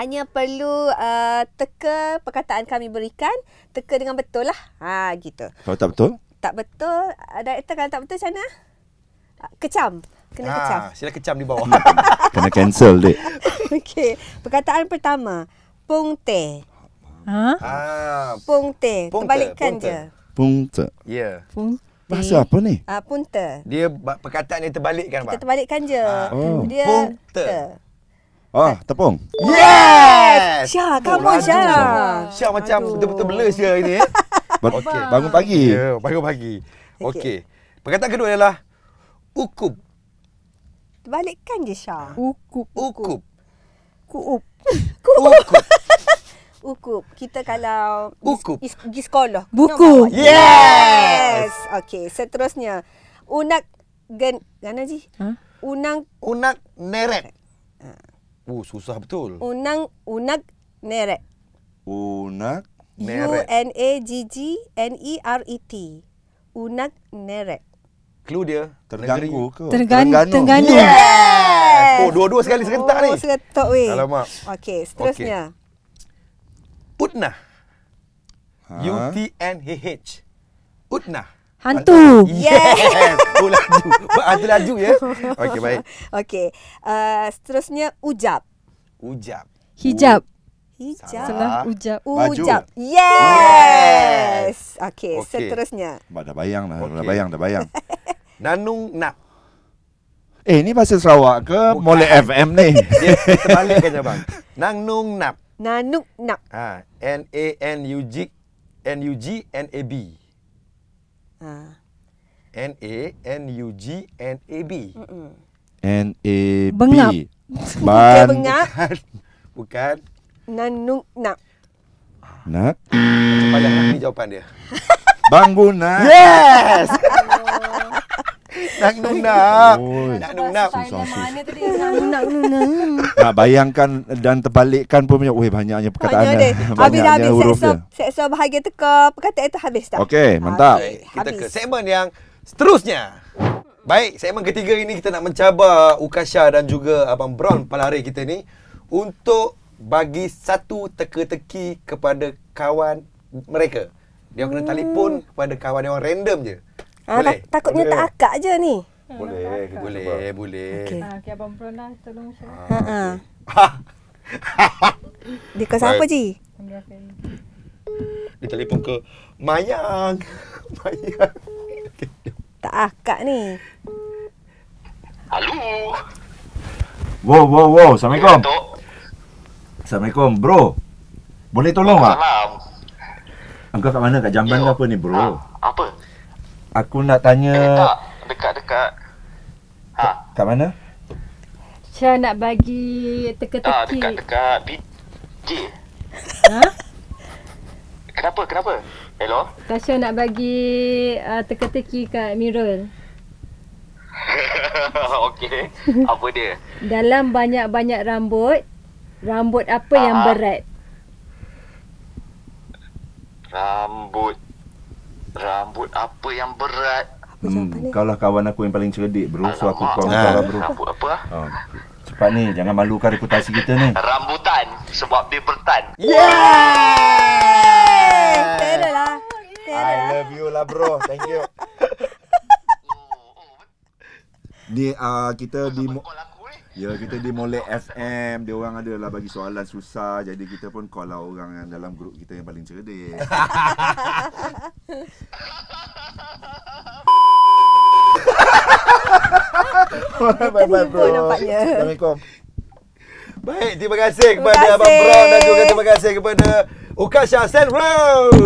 hanya perlu uh, teka perkataan kami berikan teka dengan betul lah ha gitu kalau oh, tak betul tak betul ah, director kalau tak betul macam mana ah, kecam kena ha, kecam sila kecam di bawah kena cancel dek okey perkataan pertama pungte ha ha pungte balikkan je pungte ya yeah. pungte Bahasa apa ni? Uh, punta. Dia perkataan dia terbalikkan, Kita Pak. terbalikkan je. Uh, oh. Dia punta. Ah, tepung. Yes! yes! Syah, come on Syah. Syah macam betul-betul belas je ini. Bang, okay. Bangun pagi. Ya, yeah, bangun pagi. Okey. Okay. Perkataan kedua ialah ukup. Terbalikkan je Syah. Ukup. Ukup. Kuup. Kuup. Ukup. Ukup. Kita kalau... Ukup. Di sekolah. Buku. No, yes! yes! Okey, seterusnya. Unak gen... Gana ji. Huh? Unang... Unak neret. Oh susah betul. Unang unag nere. Unag nere. U N A G G N E R E T. Unag nere. Clue dia terganggu ke? Tergan Terengganu. Terengganu. Yes! Oh, dua-dua sekali serentak oh, ni. Serentak weh. Alamak. Okey, seterusnya. Okay. Utnah. Ha? U T N H H. Utnah. Hantu. Yes. oh, laju. Hantu laju ya. Okey, baik. Okey. Uh, seterusnya, ujab. Ujab. Hijab. Hijab. Salah. Ujab. Ujab. Baju. Yes. Okey, okay. seterusnya. Ba, dah bayang dah. Okay. Dah bayang, dah bayang. Nanung nak. Eh, ini bahasa Sarawak ke? Mole FM ni. Dia kita balik bang. Nanung nap. Nanung nap. Ha, N A N U G N U G N A B. Ha. N A N U G N A B. N A B. Bengap. Ban. Bukan. Bukan. Nanung nak. Nak. Banyak ni jawapan dia. Bangunan. Yes. Nak nak nak. Nak nak nak. Nak nak nak. bayangkan dan terbalikkan pun banyak. banyaknya perkataan. Banyak banyaknya habis habis huruf dia. Seksa bahagia teka. Perkataan itu habis tak? Okey, mantap. kita ke segmen yang seterusnya. Baik, segmen ketiga ini kita nak mencabar Ukasha dan juga Abang Brown Palare kita ni untuk bagi satu teka-teki kepada kawan mereka. Dia kena telefon hmm. kepada kawan yang random je. Ah, boleh. takutnya boleh. tak akak je ni. Hmm. Boleh, boleh, boleh, boleh. Okey. Ah, ah, ha, okay, abang Prona tolong saya. Ha. Di Dia kau siapa, Ji? Dia telefon ke Mayang. Mayang. tak akak ni. Halo. Wow, wow, wow. Assalamualaikum. Ya, Assalamualaikum, bro. Boleh tolong tak? Angkat Engkau kat mana? Kat jamban ke apa ni, bro? Ha, apa? aku nak tanya dekat eh, tak. dekat-dekat ha kat mana saya nak bagi teka-teki ha, dekat-dekat DJ ha kenapa kenapa hello Tasha nak bagi uh, teka-teki kat Mirul okey apa dia dalam banyak-banyak rambut rambut apa ha. yang ah. berat rambut Rambut apa yang berat? Hmm, kau lah kawan aku yang paling cerdik bro. Alamak. So aku kau ha. lah bro. Rambut apa? Oh. Cepat ni, jangan malukan reputasi kita ni. Rambutan sebab dia bertan. Yeah! Yeah! Yeah! lah. Yeah. I love you lah bro. Thank you. Oh, oh, ni uh, kita di dimu- Ya kita di Molek FM Dia orang ada lah bagi soalan susah Jadi kita pun call lah orang yang dalam grup kita yang paling cerdik Bye bye bro Assalamualaikum Baik, terima kasih kepada terima kasih. Abang Brown dan juga terima kasih kepada Ukasha Sandro.